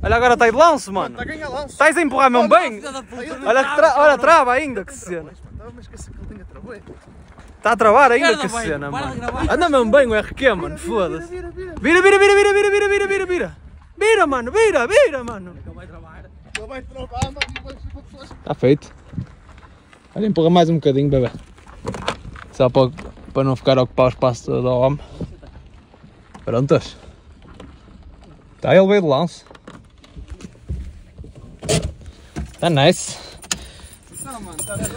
Olha, agora está aí de lance, mano. Está a ganhar lance. Estás a empurrar mesmo bem. Olha, que tra... Olha, trava ainda, que cena. Está a travar ainda, que cena, mano. Anda mesmo bem o RQ, mano, foda-se. Vira, vira, vira, vira, vira, vira, vira, vira, vira. Vira, mano, vira, vira, mano. Ele vai travar. Ele vai travar, mano. Está feito. Olha, empurra mais um bocadinho, bebê. Só para, para não ficar a ocupar o espaço do homem. Prontas. Está ele veio de lance. Está é nice.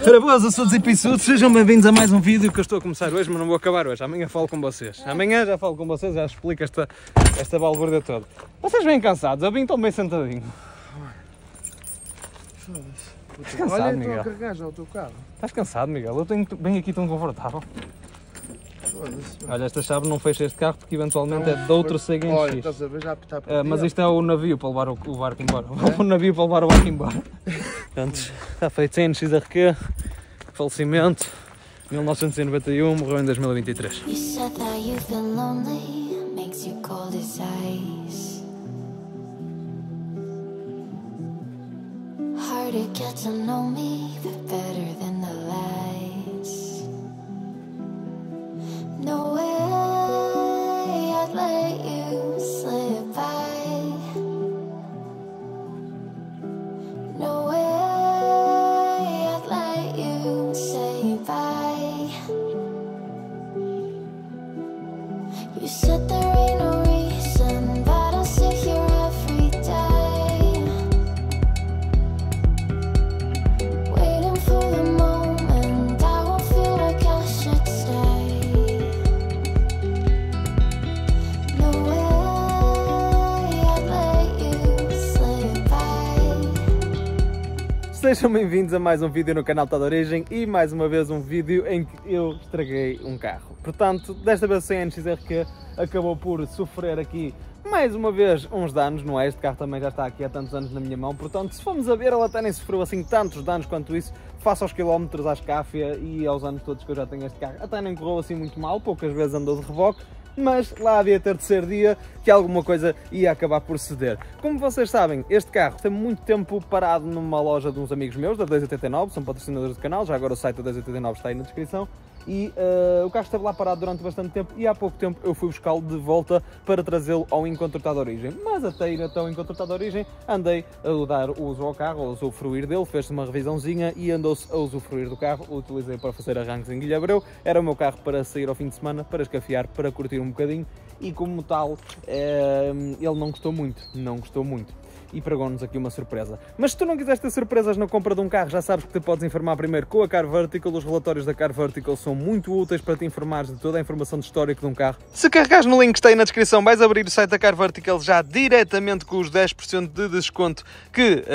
Parabéns a todos e pisudos, sejam bem-vindos a mais um vídeo que eu estou a começar hoje, mas não vou acabar hoje, amanhã falo com vocês. É. Amanhã já falo com vocês, já explico esta, esta balborda toda. Vocês bem cansados, eu vim tão bem sentadinho. Estás cansado, Olha, Miguel? estou a carregar já o teu carro. Estás cansado, Miguel? Eu tenho bem aqui tão confortável. Olha, esta chave não fecha este carro porque eventualmente não, é de outro seguinte. Olha, estás a ver, já está Uh, mas isto é o navio para levar o, o barco embora. É? O navio para levar o barco embora. Portanto, está feito 100 NXRQ, falecimento, 1991, morreu em 2023. You said that you've been lonely, makes you cold as ice. Hard to get to know me, but better than play you Sejam bem-vindos a mais um vídeo no canal Tá de Origem e mais uma vez um vídeo em que eu estraguei um carro. Portanto, desta vez sem a NXRQ acabou por sofrer aqui mais uma vez uns danos, não é? Este carro também já está aqui há tantos anos na minha mão, portanto, se formos a ver, ela até nem sofreu assim tantos danos quanto isso, face aos quilómetros, às cáfia e aos anos todos que eu já tenho este carro. Até nem correu assim muito mal, poucas vezes andou de reboque, mas lá havia ter terceiro dia que alguma coisa ia acabar por ceder. Como vocês sabem, este carro tem muito tempo parado numa loja de uns amigos meus, da 289, são patrocinadores do canal, já agora o site da 289 está aí na descrição, e uh, o carro esteve lá parado durante bastante tempo e há pouco tempo eu fui buscá-lo de volta para trazê-lo ao encontro de origem. Mas até ir até ao encontro de origem andei a dar uso ao carro, a usufruir dele, fez-se uma revisãozinha e andou-se a usufruir do carro, o utilizei para fazer arranques em Guilhabreu, era o meu carro para sair ao fim de semana, para escafiar, para curtir um bocadinho e como tal uh, ele não gostou muito, não gostou muito e pregou-nos aqui uma surpresa. Mas se tu não quiseres ter surpresas na compra de um carro, já sabes que te podes informar primeiro com a Car Vertical. Os relatórios da Car Vertical são muito úteis para te informares de toda a informação de histórico de um carro. Se carregares no link que está aí na descrição, vais abrir o site da Car Vertical já diretamente com os 10% de desconto que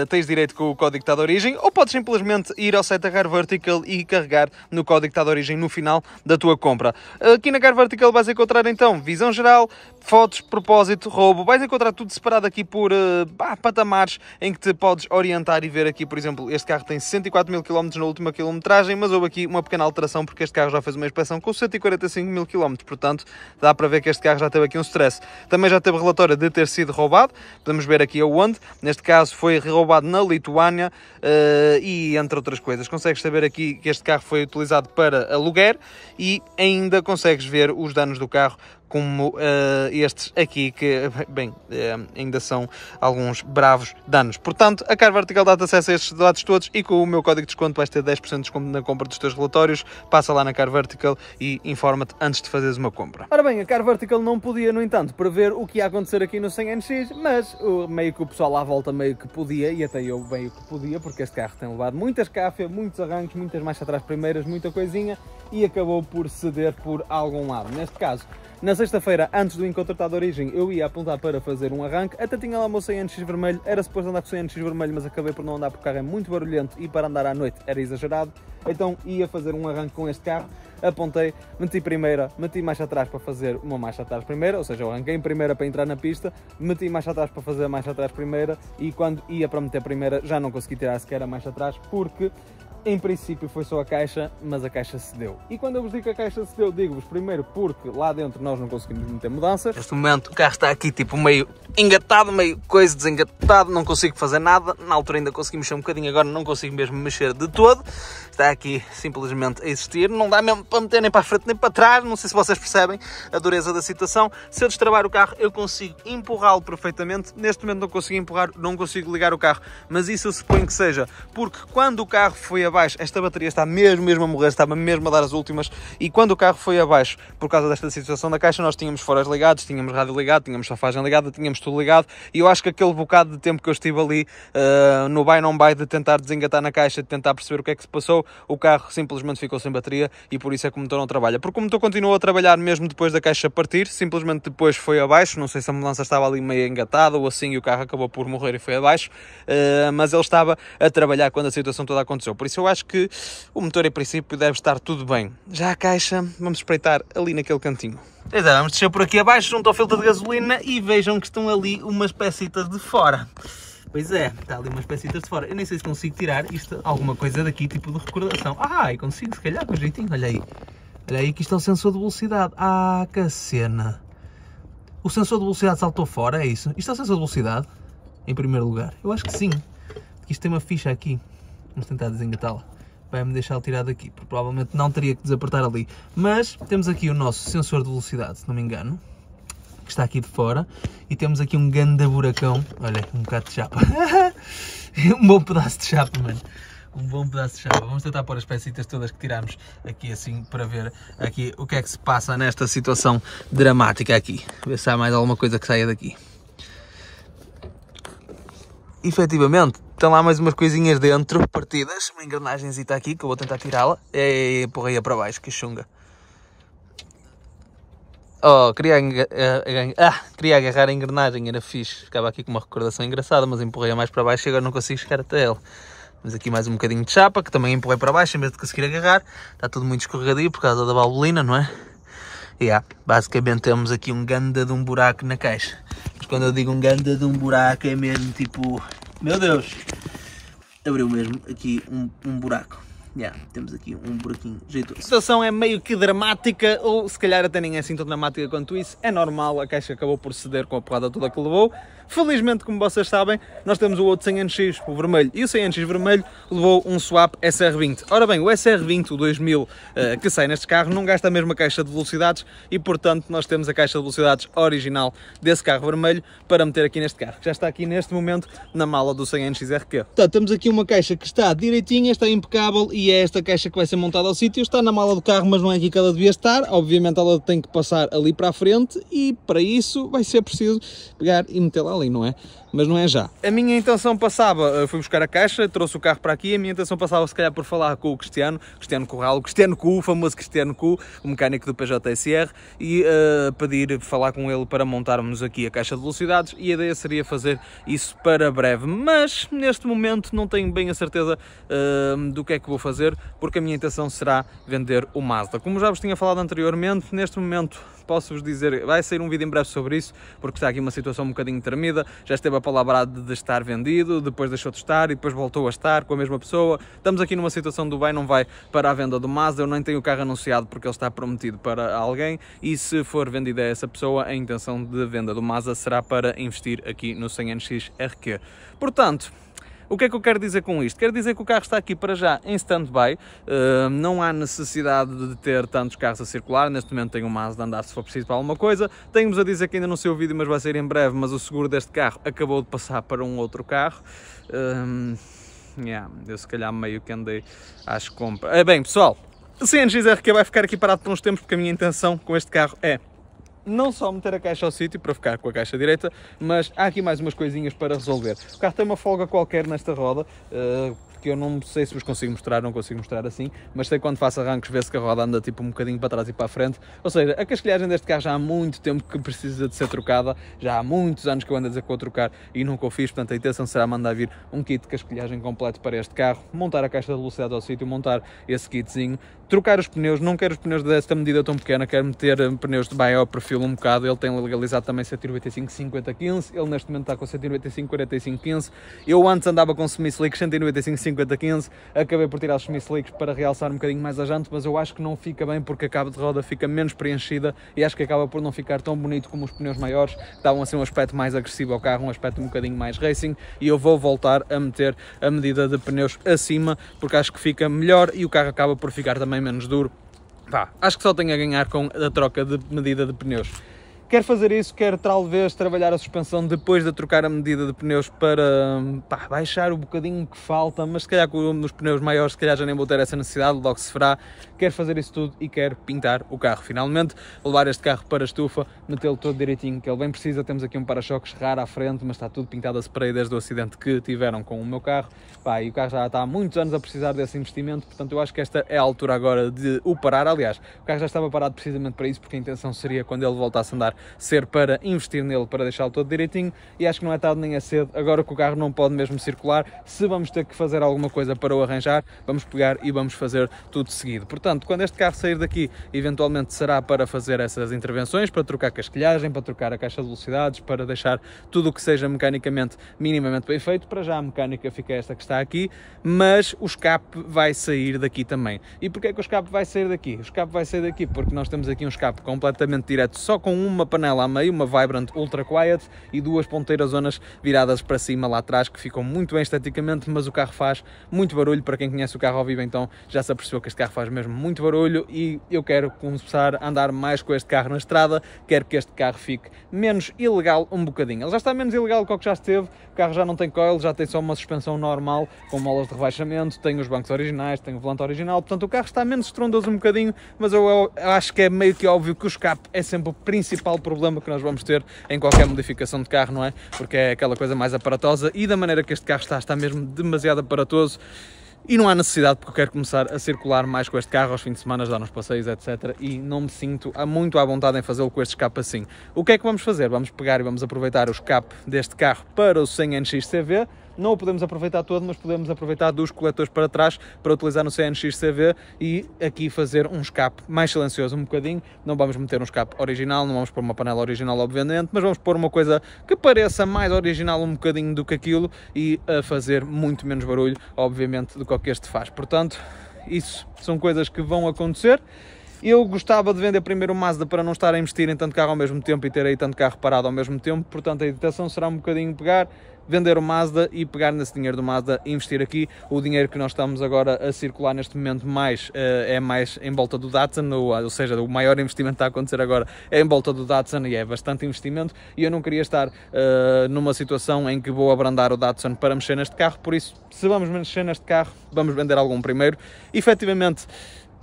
uh, tens direito com o código que está de origem, ou podes simplesmente ir ao site da Car Vertical e carregar no código que está de origem no final da tua compra. Aqui na Car Vertical vais encontrar então visão geral, fotos, propósito, roubo, vais encontrar tudo separado aqui por. Uh, bah, patamares em que te podes orientar e ver aqui, por exemplo, este carro tem 64 mil km na última quilometragem, mas houve aqui uma pequena alteração porque este carro já fez uma inspeção com 145 mil km, portanto dá para ver que este carro já teve aqui um stress. Também já teve relatório de ter sido roubado, podemos ver aqui aonde, neste caso foi roubado na Lituânia eh, e entre outras coisas. Consegues saber aqui que este carro foi utilizado para aluguer e ainda consegues ver os danos do carro como uh, estes aqui, que, bem, uh, ainda são alguns bravos danos. Portanto, a Car Vertical dá-te acesso a estes dados todos e com o meu código de desconto vais ter 10% de desconto na compra dos teus relatórios. Passa lá na Car Vertical e informa-te antes de fazeres uma compra. Ora bem, a Car Vertical não podia, no entanto, prever o que ia acontecer aqui no 100NX, mas o, meio que o pessoal à volta meio que podia, e até eu meio que podia, porque este carro tem levado muitas cáfia, muitos arranques, muitas marchas atrás primeiras, muita coisinha, e acabou por ceder por algum lado. Neste caso, na sexta-feira, antes do encontro da origem, eu ia apontar para fazer um arranque, até tinha lá o meu NX vermelho, era suposto andar com 100 NX vermelho, mas acabei por não andar porque o carro é muito barulhento e para andar à noite era exagerado, então ia fazer um arranque com este carro, apontei, meti primeira, meti marcha atrás para fazer uma marcha atrás primeira, ou seja, eu arranquei em primeira para entrar na pista, meti marcha atrás para fazer a marcha atrás primeira e quando ia para meter primeira já não consegui tirar sequer a marcha atrás porque em princípio foi só a caixa, mas a caixa cedeu. E quando eu vos digo que a caixa cedeu, digo-vos primeiro porque lá dentro nós não conseguimos meter mudanças. Neste momento o carro está aqui tipo meio engatado, meio coisa desengatado, não consigo fazer nada. Na altura ainda consegui mexer um bocadinho, agora não consigo mesmo mexer de todo está aqui simplesmente a existir. Não dá mesmo para meter nem para a frente nem para trás, não sei se vocês percebem a dureza da situação. Se eu destravar o carro, eu consigo empurrá-lo perfeitamente. Neste momento não consigo empurrar, não consigo ligar o carro, mas isso eu suponho que seja porque quando o carro foi abaixo, esta bateria está mesmo, mesmo a morrer, estava mesmo a dar as últimas, e quando o carro foi abaixo, por causa desta situação da caixa, nós tínhamos foras ligados, tínhamos rádio ligado, tínhamos chafagem ligada, tínhamos tudo ligado, e eu acho que aquele bocado de tempo que eu estive ali uh, no buy não buy de tentar desengatar na caixa, de tentar perceber o que é que se passou, o carro simplesmente ficou sem bateria e por isso é que o motor não trabalha. Porque o motor continuou a trabalhar mesmo depois da caixa partir, simplesmente depois foi abaixo, não sei se a mudança estava ali meio engatada ou assim e o carro acabou por morrer e foi abaixo, eh, mas ele estava a trabalhar quando a situação toda aconteceu. Por isso eu acho que o motor em princípio deve estar tudo bem. Já a caixa, vamos espreitar ali naquele cantinho. Então, vamos descer por aqui abaixo junto ao filtro de gasolina e vejam que estão ali umas pecitas de fora. Pois é, está ali umas espécie de fora. Eu nem sei se consigo tirar isto, alguma coisa daqui, tipo de recordação. Ah, e consigo, se calhar, com jeitinho. Olha aí. Olha aí que isto é o sensor de velocidade. Ah, que cena. O sensor de velocidade saltou fora, é isso? Isto é o sensor de velocidade, em primeiro lugar? Eu acho que sim. Isto tem uma ficha aqui. Vamos tentar desengatá-la. Vai-me deixar tirar daqui, porque provavelmente não teria que desapertar ali. Mas temos aqui o nosso sensor de velocidade, se não me engano que está aqui de fora e temos aqui um ganda buracão. Olha, um bocado de chapa. um bom pedaço de chapa, mano um bom pedaço de chapa. Vamos tentar pôr as peças todas que tiramos aqui assim para ver aqui o que é que se passa nesta situação dramática aqui. Ver se há mais alguma coisa que saia daqui. Efetivamente, estão lá mais umas coisinhas dentro, partidas, uma está aqui que eu vou tentar tirá-la. E é, porra, a é para baixo, que chunga. Oh, queria, eh, eh, ah, queria agarrar a engrenagem, era fixe. Ficava aqui com uma recordação engraçada, mas empurrei-a mais para baixo e agora não consigo chegar até ela. Mas aqui mais um bocadinho de chapa, que também empurrei para baixo em vez de conseguir agarrar. Está tudo muito escorregadio por causa da valvolina, não é? e Yeah, basicamente temos aqui um ganda de um buraco na caixa. Mas quando eu digo um ganda de um buraco é mesmo tipo... Meu Deus! Abriu mesmo aqui um, um buraco. Yeah, temos aqui um buraquinho jeito A situação é meio que dramática, ou se calhar até nem é assim tão dramática quanto isso. É normal, a caixa acabou por ceder com a porrada toda que levou. Felizmente, como vocês sabem, nós temos o outro 100NX, o vermelho, e o 100NX vermelho levou um swap SR20. Ora bem, o SR20, o 2000 uh, eh, que sai neste carro, não gasta a mesma caixa de velocidades e, portanto, nós temos a caixa de velocidades original desse carro vermelho para meter aqui neste carro, que já está aqui neste momento na mala do 100NX RQ. Portanto, tá, temos aqui uma caixa que está direitinha, está impecável e e é esta caixa que vai ser montada ao sítio, está na mala do carro, mas não é aqui que ela devia estar, obviamente ela tem que passar ali para a frente e para isso vai ser preciso pegar e metê-la ali, não é? Mas não é já. A minha intenção passava, eh, fui buscar a caixa, trouxe o carro para aqui, a minha intenção passava se calhar por falar com o Cristiano, Cristiano Corral, o Cristiano Cu, o famoso Cristiano Cu, o mecânico do PJSR, e uh, pedir, falar com ele para montarmos aqui a caixa de velocidades e a ideia seria fazer isso para breve, mas neste momento não tenho bem a certeza uh, do que é que vou fazer fazer, porque a minha intenção será vender o Mazda. Como já vos tinha falado anteriormente, neste momento posso-vos dizer, vai sair um vídeo em breve sobre isso, porque está aqui uma situação um bocadinho tremida, já esteve a palavra de estar vendido, depois deixou de estar e depois voltou a estar com a mesma pessoa. Estamos aqui numa situação do vai não vai para a venda do Mazda, eu nem tenho o carro anunciado porque ele está prometido para alguém e se for vendido a essa pessoa, a intenção de venda do Mazda será para investir aqui no 100NX RQ. Portanto, o que é que eu quero dizer com isto? Quero dizer que o carro está aqui para já em stand-by, uh, não há necessidade de ter tantos carros a circular, neste momento tenho um asa de andar se for preciso para alguma coisa. Tenho-vos a dizer que ainda não sei o vídeo, mas vai ser em breve, mas o seguro deste carro acabou de passar para um outro carro. Um, eh, yeah, eu se calhar meio que andei às compras. Eh, bem, pessoal, o CNXRQ vai ficar aqui parado por uns tempos, porque a minha intenção com este carro é não só meter a caixa ao sítio para ficar com a caixa direita, mas há aqui mais umas coisinhas para resolver. O carro tem uma folga qualquer nesta roda, eh, que eu não sei se vos consigo mostrar, não consigo mostrar assim, mas sei quando faço arrancos vê-se que a roda anda tipo um bocadinho para trás e para a frente. Ou seja, a casquilhagem deste carro já há muito tempo que precisa de ser trocada, já há muitos anos que eu ando a dizer que vou trocar e nunca o fiz, portanto a intenção será mandar vir um kit de casquilhagem completo para este carro, montar a caixa de velocidade ao sítio, montar esse kitzinho, trocar os pneus, não quero os pneus desta medida tão pequena, quero meter eh, pneus de maior perfil um bocado, ele tem legalizado também 195 50 15, ele neste momento está com 195 45 15, eu antes andava com semi-slicks 195 50 15, acabei por tirar os semi-slicks para realçar um bocadinho mais a jante, mas eu acho que não fica bem porque a cabo de roda fica menos preenchida e acho que acaba por não ficar tão bonito como os pneus maiores, davam assim um aspecto mais agressivo ao carro, um aspecto um bocadinho mais racing e eu vou voltar a meter a medida de pneus acima porque acho que fica melhor e o carro acaba por ficar também menos duro. Pá, acho que só tenho a ganhar com a troca de medida de pneus. Quero fazer isso, quero talvez trabalhar a suspensão depois de trocar a medida de pneus para pá, baixar o bocadinho que falta, mas se calhar com os pneus maiores, se calhar já nem vou ter essa necessidade, logo se fará. Quero fazer isso tudo e quero pintar o carro finalmente, levar este carro para a estufa, metê-lo todo direitinho que ele bem precisa. Temos aqui um para-choques raro à frente, mas está tudo pintado a spray desde o acidente que tiveram com o meu carro. Pá, e o carro já está há muitos anos a precisar desse investimento, portanto eu acho que esta é a altura agora de o parar. Aliás, o carro já estava parado precisamente para isso, porque a intenção seria quando ele voltasse a andar ser para investir nele, para deixá-lo todo direitinho, e acho que não é tarde nem é cedo, agora que o carro não pode mesmo circular, se vamos ter que fazer alguma coisa para o arranjar, vamos pegar e vamos fazer tudo seguido. Portanto, quando este carro sair daqui, eventualmente será para fazer essas intervenções, para trocar casquilhagem, para trocar a caixa de velocidades, para deixar tudo o que seja mecanicamente minimamente bem feito, para já a mecânica fica esta que está aqui, mas o escape vai sair daqui também. E porquê que o escape vai sair daqui? O escape vai sair daqui porque nós temos aqui um escape completamente direto, só com uma panela a meio, uma Vibrant Ultra Quiet e duas ponteiras zonas viradas para cima lá atrás que ficam muito bem esteticamente, mas o carro faz muito barulho, para quem conhece o carro ao vivo então já se apercebeu que este carro faz mesmo muito barulho e eu quero começar a andar mais com este carro na estrada, quero que este carro fique menos ilegal um bocadinho. Ele já está menos ilegal do que o que já esteve, o carro já não tem coil, já tem só uma suspensão normal com molas de rebaixamento, tem os bancos originais, tem o volante original, portanto o carro está menos estrondoso um bocadinho, mas eu, eu acho que é meio que óbvio que o escape é sempre o principal problema que nós vamos ter em qualquer modificação de carro, não é? Porque é aquela coisa mais aparatosa e da maneira que este carro está, está mesmo demasiado aparatoso e não há necessidade porque eu quero começar a circular mais com este carro aos fins de semana, dar uns passeios, etc. E não me sinto muito à vontade em fazê-lo com este escape assim. O que é que vamos fazer? Vamos pegar e vamos aproveitar o escape deste carro para o 100 NX CV, não o podemos aproveitar todo, mas podemos aproveitar dos coletores para trás para utilizar no CNX-CV e aqui fazer um escape mais silencioso um bocadinho. Não vamos meter um escape original, não vamos pôr uma panela original, obviamente, mas vamos pôr uma coisa que pareça mais original um bocadinho do que aquilo e a fazer muito menos barulho, obviamente, do que o que este faz. Portanto, isso são coisas que vão acontecer. Eu gostava de vender primeiro o Mazda para não estar a investir em tanto carro ao mesmo tempo e ter aí tanto carro parado ao mesmo tempo, portanto a editação será um bocadinho pegar vender o Mazda e pegar nesse dinheiro do Mazda e investir aqui. O dinheiro que nós estamos agora a circular neste momento mais eh, é mais em volta do Datsun, ou, seja, o maior investimento que está a acontecer agora é em volta do Datsun e é bastante investimento e eu não queria estar uh, numa situação em que vou abrandar o Datsun para mexer neste carro, por isso se vamos mexer neste carro, vamos vender algum primeiro. Efetivamente,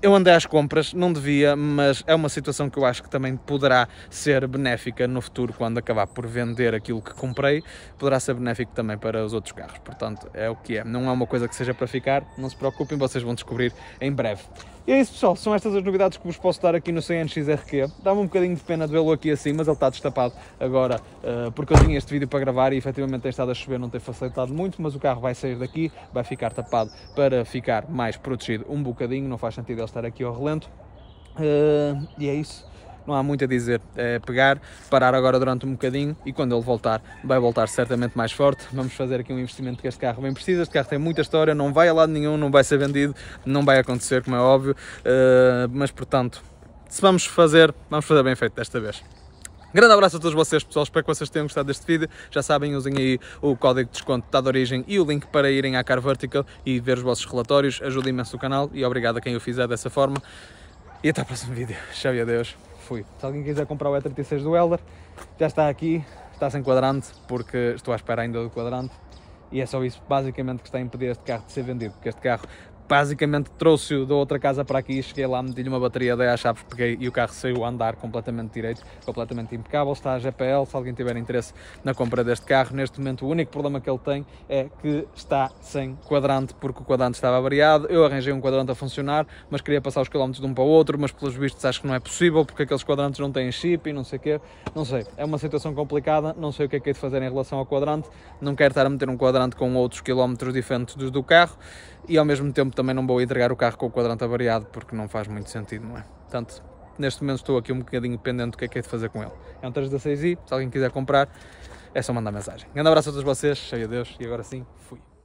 eu andei às compras, não devia, mas é uma situação que eu acho que também poderá ser benéfica no futuro, quando acabar por vender aquilo que comprei, poderá ser benéfico também para os outros carros. Portanto, é o que é. Não é uma coisa que seja para ficar, não se preocupem, vocês vão descobrir em breve. E é isso, pessoal. São estas as novidades que vos posso dar aqui no 100NXRQ. Dá-me um bocadinho de pena de vê-lo aqui assim, mas ele está destapado agora, eh, porque eu tinha este vídeo para gravar e efetivamente tem estado a chover, não tem facilitado muito, mas o carro vai sair daqui, vai ficar tapado para ficar mais protegido um bocadinho. Não faz sentido ele estar aqui ao relento. Eh, e é isso não há muito a dizer. É pegar, parar agora durante um bocadinho e quando ele voltar, vai voltar certamente mais forte. Vamos fazer aqui um investimento que este carro bem precisa. Este carro tem muita história, não vai a lado nenhum, não vai ser vendido, não vai acontecer, como é óbvio. Uh, mas portanto, se vamos fazer, vamos fazer bem feito desta vez. Grande abraço a todos vocês, pessoal. Espero que vocês tenham gostado deste vídeo. Já sabem, usem aí o código de desconto da de origem e o link para irem à Car Vertical e ver os vossos relatórios. Ajuda imenso o canal e obrigado a quem o fizer dessa forma. E até o próximo vídeo. Tchau e adeus fui. Se alguém quiser comprar o E36 do Elder, já está aqui, está sem quadrante, porque estou à espera ainda do quadrante. E é só isso basicamente que está a impedir este carro de ser vendido, porque este carro basicamente trouxe-o da outra casa para aqui, cheguei lá, meti-lhe uma bateria, dei às chaves, peguei e o carro saiu a andar completamente direito, completamente impecável, está a GPL, se alguém tiver interesse na compra deste carro, neste momento o único problema que ele tem é que está sem quadrante, porque o quadrante estava variado, eu arranjei um quadrante a funcionar, mas queria passar os quilómetros de um para o outro, mas pelos vistos acho que não é possível, porque aqueles quadrantes não têm chip e não sei o quê, não sei, é uma situação complicada, não sei o que é que é de fazer em relação ao quadrante, não quero estar a meter um quadrante com outros quilómetros diferentes dos do carro, e ao mesmo tempo também não vou entregar o carro com o quadrante avariado porque não faz muito sentido, não é? Portanto, neste momento estou aqui um bocadinho pendente do que é que é de fazer com ele. É um 316i, se alguém quiser comprar, é só mandar mensagem. Um grande abraço a todos vocês, cheio a Deus e agora sim, fui.